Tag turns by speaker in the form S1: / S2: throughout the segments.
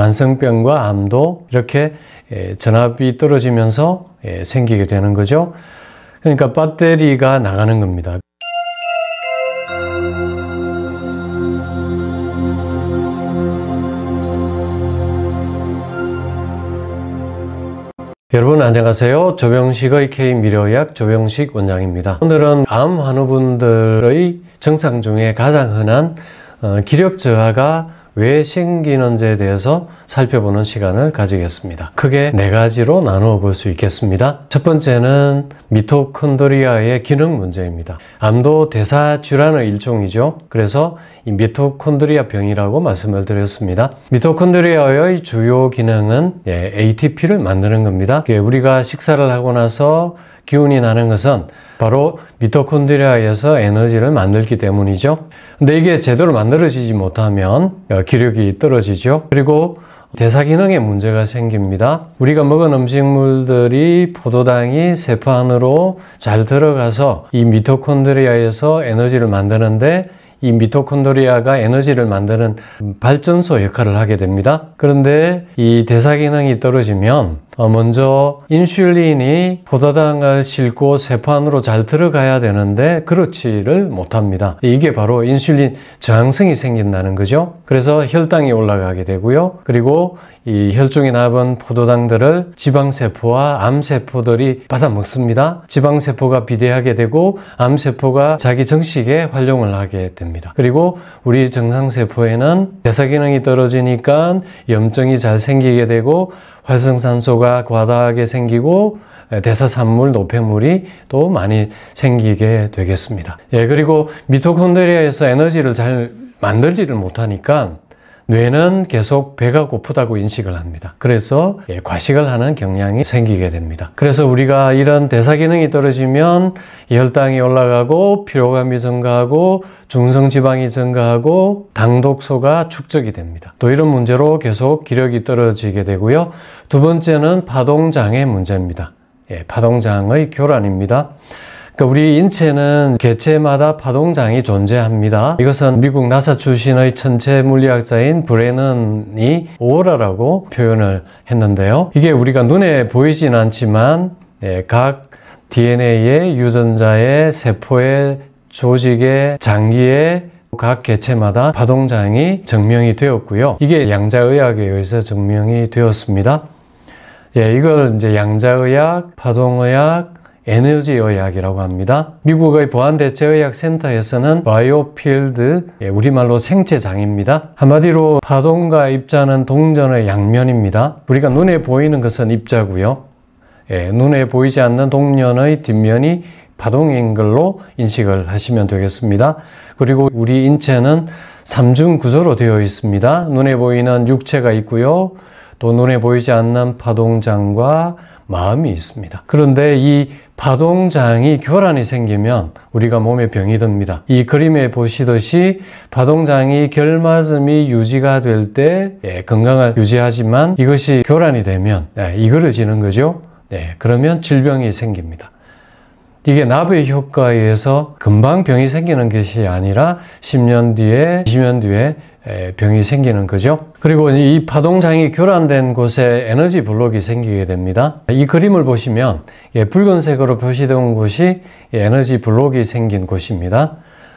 S1: 만성병과 암도 이렇게 예, 전압이 떨어지면서 예, 생기게 되는 거죠. 그러니까 배터리가 나가는 겁니다. 여러분 안녕하세요. 조병식의 K미료약 조병식 원장입니다. 오늘은 암 환우분들의 증상 중에 가장 흔한 어, 기력 저하가 왜 생기는지에 대해서 살펴보는 시간을 가지겠습니다. 크게 네 가지로 나누어 볼 수 있겠습니다. 첫 번째는 미토콘드리아의 기능 문제입니다. 암도 대사 질환의 일종이죠. 그래서 이 미토콘드리아 병이라고 말씀을 드렸습니다. 미토콘드리아의 주요 기능은 예, ATP를 만드는 겁니다. 우리가 식사를 하고 나서 기운이 나는 것은 바로 미토콘드리아에서 에너지를 만들기 때문이죠. 근데 이게 제대로 만들어지지 못하면 어, 기력이 떨어지죠. 그리고 대사 기능에 문제가 생깁니다. 우리가 먹은 음식물들이 포도당이 세포 안으로 잘 들어가서 이 미토콘드리아에서 에너지를 만드는데 이 미토콘드리아가 에너지를 만드는 발전소 역할을 하게 됩니다. 그런데 이 대사 기능이 떨어지면 어, 먼저 인슐린이 포도당을 싣고 세포안으로 잘 들어가야 되는데 그렇지를 못합니다. 이게 바로 인슐린 저항성이 생긴다는 거죠. 그래서 혈당이 올라가게 되고요. 그리고 이 혈중에 남은 포도당들을 지방세포와 암세포들이 받아 먹습니다. 지방세포가 비대하게 되고 암세포가 자기 정식에 활용을 하게 됩니다. 그리고 우리 정상세포에는 대사기능이 떨어지니까 염증이 잘 생기게 되고 활성산소가 과다하게 생기고 예, 대사산물, 노폐물이 또 많이 생기게 되겠습니다. 예, 그리고 미토콘드리아에서 에너지를 잘 만들지를 못하니까 뇌는 계속 배가 고프다고 인식을 합니다. 그래서 예, 과식을 하는 경향이 생기게 됩니다. 그래서 우리가 이런 대사 기능이 떨어지면 혈당이 올라가고 피로감이 증가하고 중성 지방이 증가하고 당 독소가 축적이 됩니다. 또 이런 문제로 계속 기력이 떨어지게 되고요. 두 번째는 파동장애 문제입니다. 예, 파동장의 교란입니다. 그러니까 우리 인체는 개체마다 파동장이 존재합니다. 이것은 미국 나사 출신의 천체 물리학자인 브레넌이 오라라고 표현을 했는데요. 이게 우리가 눈에 보이진 않지만 예, 각 DNA의 유전자의 세포의 조직의 장기의 각 개체마다 파동장이 증명이 되었고요. 이게 양자의학에 의해서 증명이 되었습니다. 예, 이걸 이제 양자의학, 파동의학, 에너지 의약이라고 합니다. 미국의 보안대체의학센터에서는 바이오필드, 예, 우리말로 생체장입니다. 한마디로 파동과 입자는 동전의 양면입니다. 우리가 눈에 보이는 것은 입자고요. 예, 눈에 보이지 않는 동전의 뒷면이 파동인 걸로 인식을 하시면 되겠습니다. 그리고 우리 인체는 삼중 구조로 되어 있습니다. 눈에 보이는 육체가 있고요. 또 눈에 보이지 않는 파동장과 마음이 있습니다. 그런데 이 파동장이 교란이 생기면 우리가 몸에 병이 듭니다. 이 그림에 보시듯이 파동장이 결맞음이 유지가 될때 예, 건강을 유지하지만 이것이 교란이 되면 예, 이그러지는 거죠. 네, 그러면 질병이 생깁니다. 이게 나부의 효과에 의해서 금방 병이 생기는 것이 아니라 10년 뒤에, 20년 뒤에 병이 생기는 거죠. 그리고 이 파동장이 교란된 곳에 에너지 블록이 생기게 됩니다. 이 그림을 보시면 예, 붉은색으로 표시된 곳이 에너지 블록이 생긴 곳입니다.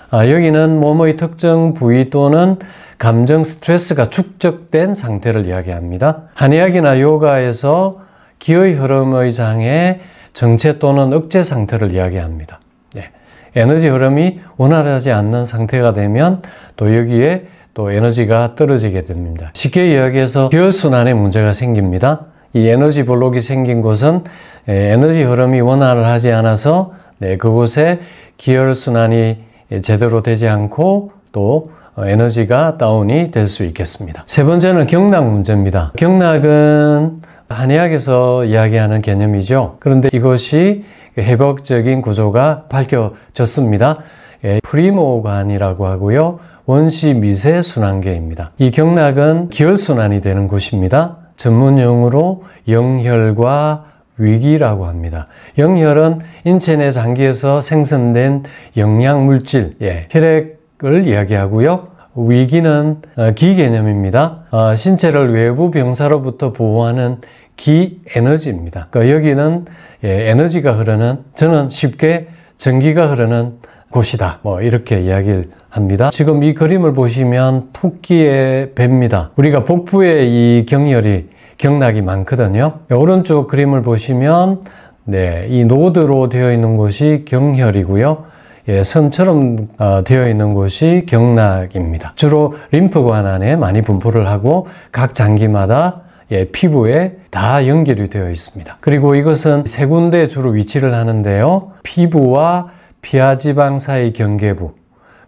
S1: 아, 여기는 몸의 특정 부위 또는 감정 스트레스가 축적된 상태를 이야기합니다. 한의학이나 요가에서 기의 흐름의 장애, 정체 또는 억제 상태를 이야기합니다. 네. 에너지 흐름이 원활하지 않는 상태가 되면 또 여기에 또 에너지가 떨어지게 됩니다. 쉽게 이야기해서 기혈순환에 문제가 생깁니다. 이 에너지 블록이 생긴 곳은 에너지 흐름이 원활하지 않아서 네, 그곳에 기혈순환이 제대로 되지 않고 또 어, 에너지가 다운이 될 수 있겠습니다. 세 번째는 경락 문제입니다. 경락은 한의학에서 이야기하는 개념이죠. 그런데 이것이 회복적인 구조가 밝혀졌습니다. 예, 프리모관이라고 하고요. 원시 미세 순환계입니다. 이 경락은 기혈순환이 되는 곳입니다. 전문 용어로 영혈과 위기라고 합니다. 영혈은 인체 내 장기에서 생성된 영양 물질, 예, 혈액을 이야기하고요. 위기는 어, 기 개념입니다. 어, 신체를 외부 병사로부터 보호하는 기 에너지입니다. 그러니까 여기는 예, 에너지가 흐르는 저는 쉽게 전기가 흐르는 곳이다. 뭐 이렇게 이야기를 합니다. 지금 이 그림을 보시면 토끼의 배입니다. 우리가 복부에 이경혈이 경락이 많거든요. 오른쪽 그림을 보시면 네, 이 노드로 되어 있는 곳이 경혈이고요. 예, 선처럼 어, 되어 있는 곳이 경락입니다. 주로 림프관 안에 많이 분포를 하고 각 장기마다 예, 피부에 다 연결이 되어 있습니다. 그리고 이것은 세 군데 주로 위치를 하는데요. 피부와 피하지방 사이 경계부,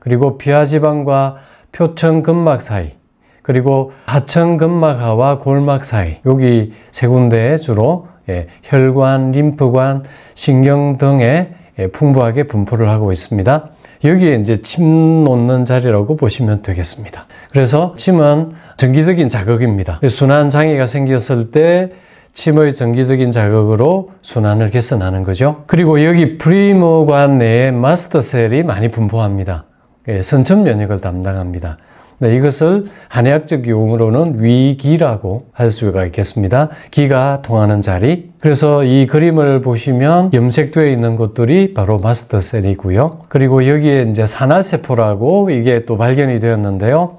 S1: 그리고 피하지방과 표층 근막 사이, 그리고 하층 근막하와 골막 사이, 여기 세 군데에 주로 예, 혈관, 림프관, 신경 등에 예, 풍부하게 분포를 하고 있습니다. 여기에 이제 침 놓는 자리라고 보시면 되겠습니다. 그래서 침은 정기적인 자극입니다. 순환 장애가 생겼을 때 침의 정기적인 자극으로 순환을 개선하는 거죠. 그리고 여기 프리모관 내에 마스터 셀이 많이 분포합니다. 예, 선천면역을 담당합니다. 네, 이것을 한의학적 용어로는 위기라고 할 수가 있겠습니다. 기가 통하는 자리. 그래서 이 그림을 보시면 염색되어 있는 것들이 바로 마스터 셀이고요. 그리고 여기에 이제 산화세포라고 이게 또 발견이 되었는데요.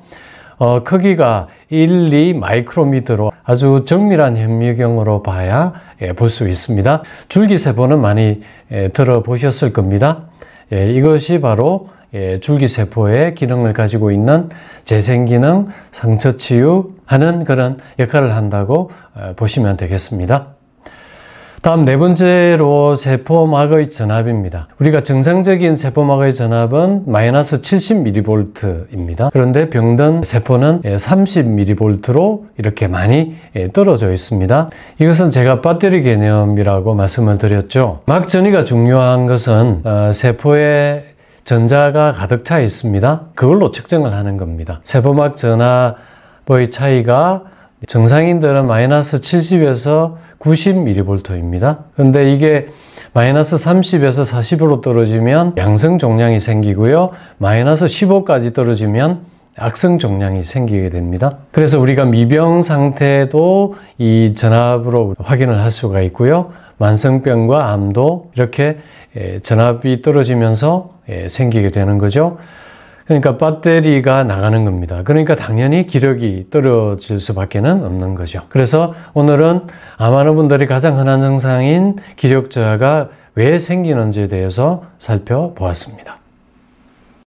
S1: 어, 크기가 1, 2 마이크로미터로 아주 정밀한 현미경으로 봐야 예, 볼수 있습니다. 줄기세포는 많이 예, 들어보셨을 겁니다. 예, 이것이 바로 예, 줄기세포의 기능을 가지고 있는 재생기능, 상처치유 하는 그런 역할을 한다고 어, 보시면 되겠습니다. 다음 네 번째로 세포막의 전압입니다. 우리가 정상적인 세포막의 전압은 마이너스 70mV입니다. 그런데 병든 세포는 30mV로 예, 이렇게 많이 예, 떨어져 있습니다. 이것은 제가 배터리 개념이라고 말씀을 드렸죠. 막 전이가 중요한 것은 어, 세포의 전자가 가득 차 있습니다. 그걸로 측정을 하는 겁니다. 세포막 전압의 차이가 정상인들은 마이너스 70에서 90mV입니다. 근데 이게 마이너스 30에서 40으로 떨어지면 양성 종량이 생기고요. 마이너스 15까지 떨어지면 악성 종량이 생기게 됩니다. 그래서 우리가 미병 상태도 이 전압으로 확인을 할 수가 있고요. 만성병과 암도 이렇게 전압이 떨어지면서 예, 생기게 되는 거죠. 그러니까 배터리가 나가는 겁니다. 그러니까 당연히 기력이 떨어질 수밖에는 없는 거죠. 그래서 오늘은 아마 여분들이 가장 흔한 증상인 기력 저하가 왜 생기는지에 대해서 살펴보았습니다.